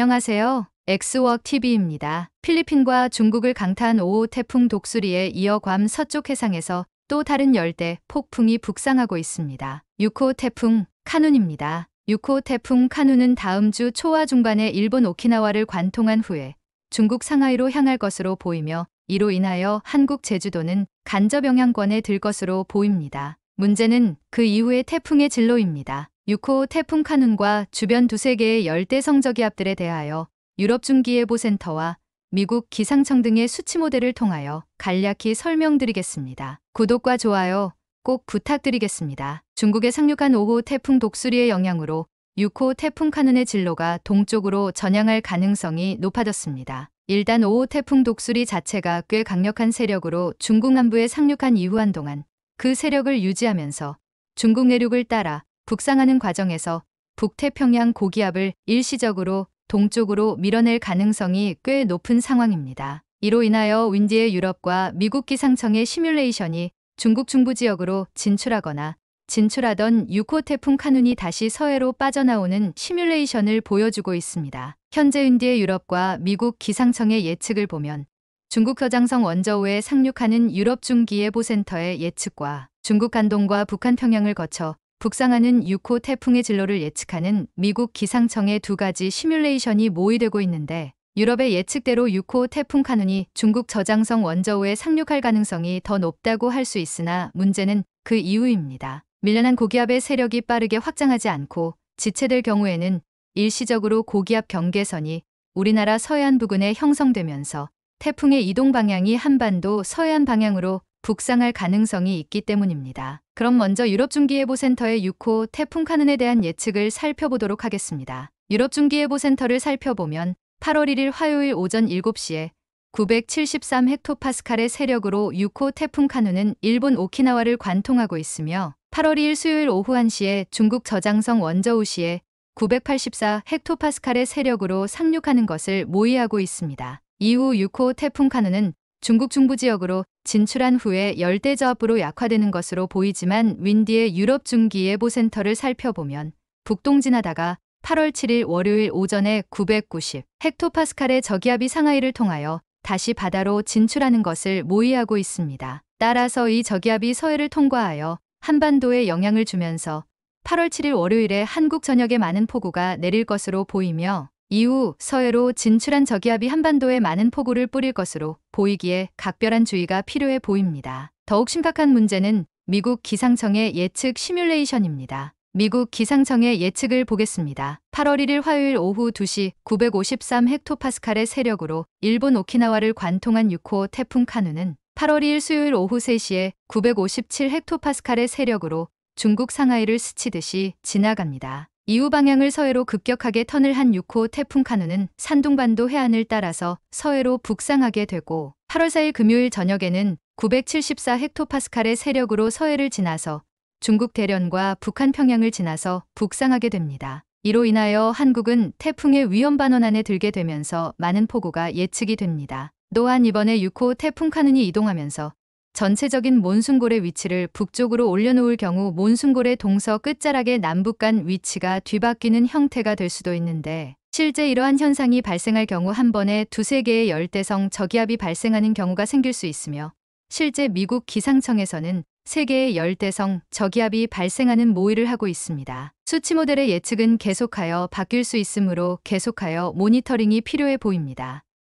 안녕하세요. 엑스워크 TV입니다. 필리핀과 중국을 강타한 5호 태풍 독수리에 이어 괌 서쪽 해상에서 또 다른 열대 폭풍이 북상하고 있습니다. 6호 태풍 카눈입니다. 6호 태풍 카눈은 다음 주 초와 중반에 일본 오키나와를 관통한 후에 중국 상하이로 향할 것으로 보이며 이로 인하여 한국 제주도는 간접 영향권에 들 것으로 보입니다. 문제는 그 이후의 태풍의 진로입니다. 6호 태풍 카눈과 주변 두세 개의 열대 성저기압들에 대하여 유럽 중기예보센터와 미국 기상청 등의 수치 모델을 통하여 간략히 설명드리겠습니다. 구독과 좋아요 꼭 부탁드리겠습니다. 중국에 상륙한 5호 태풍 독수리의 영향으로 6호 태풍 카눈의 진로가 동쪽으로 전향할 가능성이 높아졌습니다. 일단 5호 태풍 독수리 자체가 꽤 강력한 세력으로 중국 남부에 상륙한 이후 한동안 그 세력을 유지하면서 중국 내륙을 따라 북상하는 과정에서 북태평양 고기압을 일시적으로 동쪽으로 밀어낼 가능성이 꽤 높은 상황입니다. 이로 인하여 윈디의 유럽과 미국 기상청의 시뮬레이션이 중국 중부 지역으로 진출하거나 진출하던 6호 태풍 카눈이 다시 서해로 빠져나오는 시뮬레이션을 보여주고 있습니다. 현재 윈디의 유럽과 미국 기상청의 예측을 보면 중국 허장성 원저우에 상륙하는 유럽 중기예보센터의 예측과 중국 간동과 북한 평양을 거쳐 북상하는 6호 태풍의 진로를 예측하는 미국 기상청의 두 가지 시뮬레이션이 모의되고 있는데 유럽의 예측대로 6호 태풍 카눈이 중국 저장성 원저우에 상륙할 가능성이 더 높다고 할 수 있으나 문제는 그 이유입니다. 밀려난 고기압의 세력이 빠르게 확장하지 않고 지체될 경우에는 일시적으로 고기압 경계선이 우리나라 서해안 부근에 형성되면서 태풍의 이동 방향이 한반도 서해안 방향으로 북상할 가능성이 있기 때문입니다. 그럼 먼저 유럽중기예보센터의 6호 태풍 카눈에 대한 예측을 살펴보도록 하겠습니다. 유럽중기예보센터를 살펴보면 8월 1일 화요일 오전 7시에 973 헥토파스칼의 세력으로 6호 태풍 카누는 일본 오키나와를 관통하고 있으며 8월 2일 수요일 오후 1시에 중국 저장성 원저우시에 984 헥토파스칼의 세력으로 상륙하는 것을 모의하고 있습니다. 이후 6호 태풍 카누는 중국 중부 지역으로 진출한 후에 열대저압으로 약화되는 것으로 보이지만 윈디의 유럽 중기 예보센터를 살펴보면 북동 지나다가 8월 7일 월요일 오전에 990 헥토파스칼의 저기압이 상하이를 통하여 다시 바다로 진출하는 것을 모의하고 있습니다. 따라서 이 저기압이 서해를 통과하여 한반도에 영향을 주면서 8월 7일 월요일에 한국 전역에 많은 폭우가 내릴 것으로 보이며 이후 서해로 진출한 저기압이 한반도에 많은 폭우를 뿌릴 것으로 보이기에 각별한 주의가 필요해 보입니다. 더욱 심각한 문제는 미국 기상청의 예측 시뮬레이션입니다. 미국 기상청의 예측을 보겠습니다. 8월 1일 화요일 오후 2시 953 헥토파스칼의 세력으로 일본 오키나와를 관통한 6호 태풍 카누는 8월 2일 수요일 오후 3시에 957 헥토파스칼의 세력으로 중국 상하이를 스치듯이 지나갑니다. 이후 방향을 서해로 급격하게 턴을 한 6호 태풍 카누는 산둥반도 해안을 따라서 서해로 북상하게 되고 8월 4일 금요일 저녁에는 974 헥토파스칼의 세력으로 서해를 지나서 중국 대련과 북한 평양을 지나서 북상하게 됩니다. 이로 인하여 한국은 태풍의 위험 반원 안에 들게 되면서 많은 폭우가 예측이 됩니다. 또한 이번에 6호 태풍 카눈이 이동하면서 전체적인 몬순골의 위치를 북쪽으로 올려놓을 경우 몬순골의 동서 끝자락의 남북 간 위치가 뒤바뀌는 형태가 될 수도 있는데 실제 이러한 현상이 발생할 경우 한 번에 두세 개의 열대성 저기압이 발생하는 경우가 생길 수 있으며 실제 미국 기상청에서는 세개의 열대성 저기압이 발생하는 모의를 하고 있습니다. 수치 모델의 예측은 계속하여 바뀔 수 있으므로 계속하여 모니터링이 필요해 보입니다.